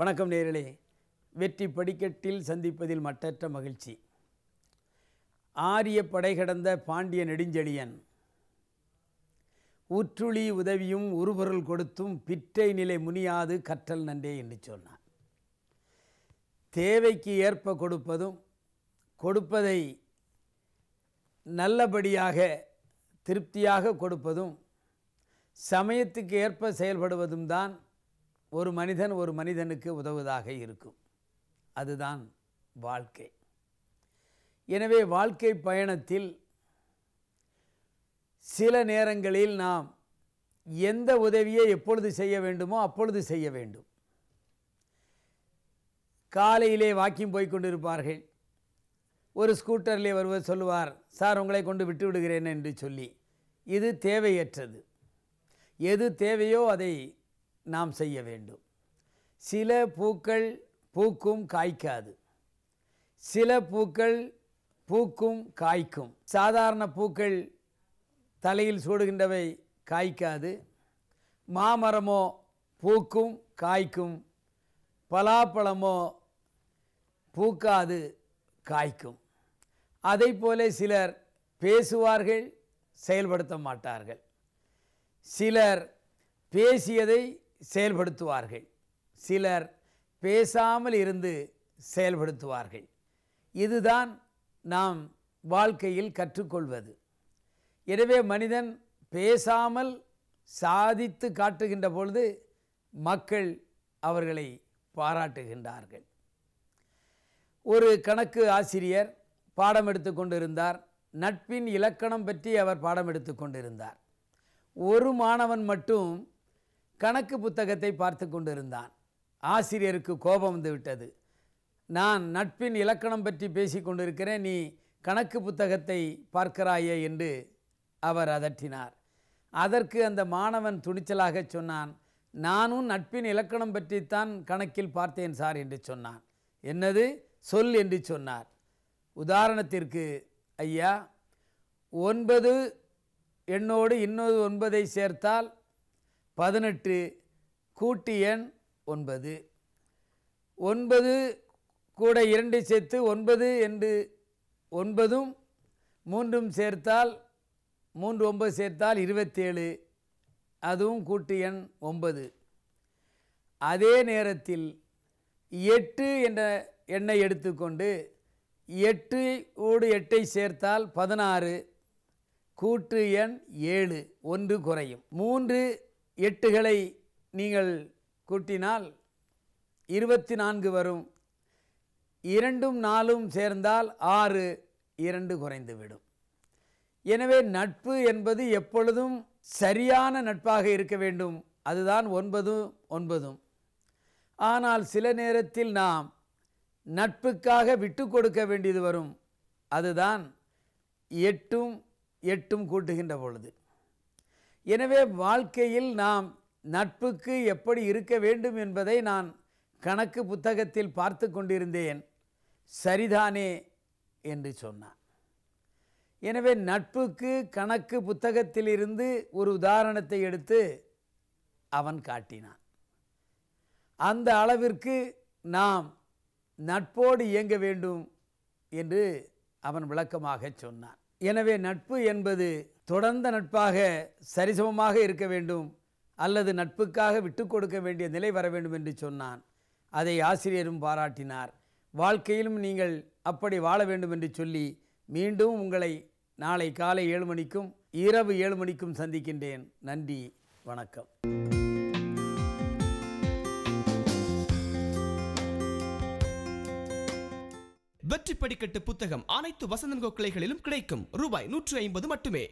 வணக்கம் நேரலே வெற்றி படிக்கட்டில் சந்திப்பதில் மட்டற்ற மகிழ்ச்சி ஆரிய படை கடந்த பாண்டிய நெடுஞ்செழியன் உற்றுளி உதவியும் உருபொருள் கொடுத்தும் பிற்றை நிலை முனியாது கற்றல் நன்றே என்று சொன்னார் தேவைக்கு ஏற்ப கொடுப்பதும் கொடுப்பதை நல்லபடியாக திருப்தியாக கொடுப்பதும் சமயத்துக்கு ஏற்ப செயல்படுவதும் தான் ஒரு மனிதன் ஒரு மனிதனுக்கு உதவுவதாக இருக்கும் அதுதான் வாழ்க்கை எனவே வாழ்க்கை பயணத்தில் சில நேரங்களில் நாம் எந்த உதவியை எப்பொழுது செய்ய வேண்டுமோ அப்பொழுது செய்ய வேண்டும் காலையிலே வாக்கிங் போய் கொண்டிருப்பார்கள் ஒரு ஸ்கூட்டரிலே வருவது சொல்லுவார் சார் உங்களை கொண்டு விட்டு விடுகிறேன் என்று சொல்லி இது தேவையற்றது எது தேவையோ அதை நாம் செய்ய வேண்டும் சில பூக்கள் பூக்கும் காய்க்காது சில பூக்கள் பூக்கும் காய்க்கும் சாதாரண பூக்கள் தலையில் சூடுகின்றவை காய்க்காது மாமரமோ பூக்கும் காய்க்கும் பலாப்பழமோ பூக்காது காய்க்கும் அதை போல சிலர் பேசுவார்கள் செயல்படுத்த மாட்டார்கள் சிலர் பேசியதை செயல்படுத்துவார்கள் சிலர் பேசாமல் இருந்து செயல்படுத்துவார்கள் இதுதான் நாம் வாழ்க்கையில் கற்றுக்கொள்வது எனவே மனிதன் பேசாமல் சாதித்து காட்டுகின்ற பொழுது மக்கள் அவர்களை பாராட்டுகின்றார்கள் ஒரு கணக்கு ஆசிரியர் பாடம் எடுத்து கொண்டிருந்தார் நட்பின் இலக்கணம் பற்றி அவர் பாடம் எடுத்து கொண்டிருந்தார் ஒரு மாணவன் மட்டும் கணக்கு புத்தகத்தை பார்த்து கொண்டிருந்தான் ஆசிரியருக்கு கோபம் வந்துவிட்டது நான் நட்பின் இலக்கணம் பற்றி பேசி கொண்டிருக்கிறேன் நீ கணக்கு புத்தகத்தை பார்க்கிறாயே என்று அவர் அதட்டினார் அதற்கு அந்த மாணவன் துணிச்சலாக சொன்னான் நானும் நட்பின் இலக்கணம் பற்றித்தான் கணக்கில் பார்த்தேன் சார் என்று சொன்னான் என்னது சொல் என்று சொன்னார் உதாரணத்திற்கு ஐயா ஒன்பது எண்ணோடு இன்னொரு ஒன்பதை சேர்த்தால் பதினெட்டு கூட்டு எண் ஒன்பது ஒன்பது கூட இரண்டு சேர்த்து ஒன்பது என்று ஒன்பதும் மூன்றும் சேர்த்தால் மூன்று ஒன்பது சேர்த்தால் இருபத்தேழு அதுவும் கூட்டு எண் ஒன்பது அதே நேரத்தில் எட்டு என்ற எண்ணை எடுத்துக்கொண்டு எட்டு ஓடு எட்டை சேர்த்தால் பதினாறு கூட்டு எண் ஏழு ஒன்று குறையும் மூன்று எட்டுகளை நீங்கள் கூட்டினால் இருபத்தி நான்கு வரும் இரண்டும் நாலும் சேர்ந்தால் ஆறு இரண்டு குறைந்துவிடும் எனவே நட்பு என்பது எப்பொழுதும் சரியான நட்பாக இருக்க வேண்டும் அதுதான் ஒன்பதும் ஒன்பதும் ஆனால் சில நேரத்தில் நாம் நட்புக்காக விட்டு கொடுக்க வேண்டியது வரும் அதுதான் எட்டும் எட்டும் கூட்டுகின்ற பொழுது எனவே வாழ்க்கையில் நாம் நட்புக்கு எப்படி இருக்க வேண்டும் என்பதை நான் கணக்கு புத்தகத்தில் பார்த்து கொண்டிருந்தேன் சரிதானே என்று சொன்னான் எனவே நட்புக்கு கணக்கு புத்தகத்திலிருந்து ஒரு உதாரணத்தை எடுத்து அவன் காட்டினான் அந்த அளவிற்கு நாம் நட்போடு இயங்க வேண்டும் என்று அவன் விளக்கமாக சொன்னான் எனவே நட்பு என்பது தொடர்ந்த நட்பாக சரிசமமாக இருக்க வேண்டும் அல்லது நட்புக்காக விட்டு கொடுக்க வேண்டிய நிலை வர வேண்டும் என்று சொன்னான் அதை ஆசிரியரும் பாராட்டினார் வாழ்க்கையிலும் நீங்கள் அப்படி வாழ வேண்டும் என்று சொல்லி மீண்டும் உங்களை நாளை காலை ஏழு மணிக்கும் இரவு ஏழு மணிக்கும் சந்திக்கின்றேன் நன்றி வணக்கம் வெற்றி படிக்கட்டு புத்தகம் அனைத்து வசந்தன் கோக்கலைகளிலும் கிடைக்கும் ரூபாய் நூற்று ஐம்பது மட்டுமே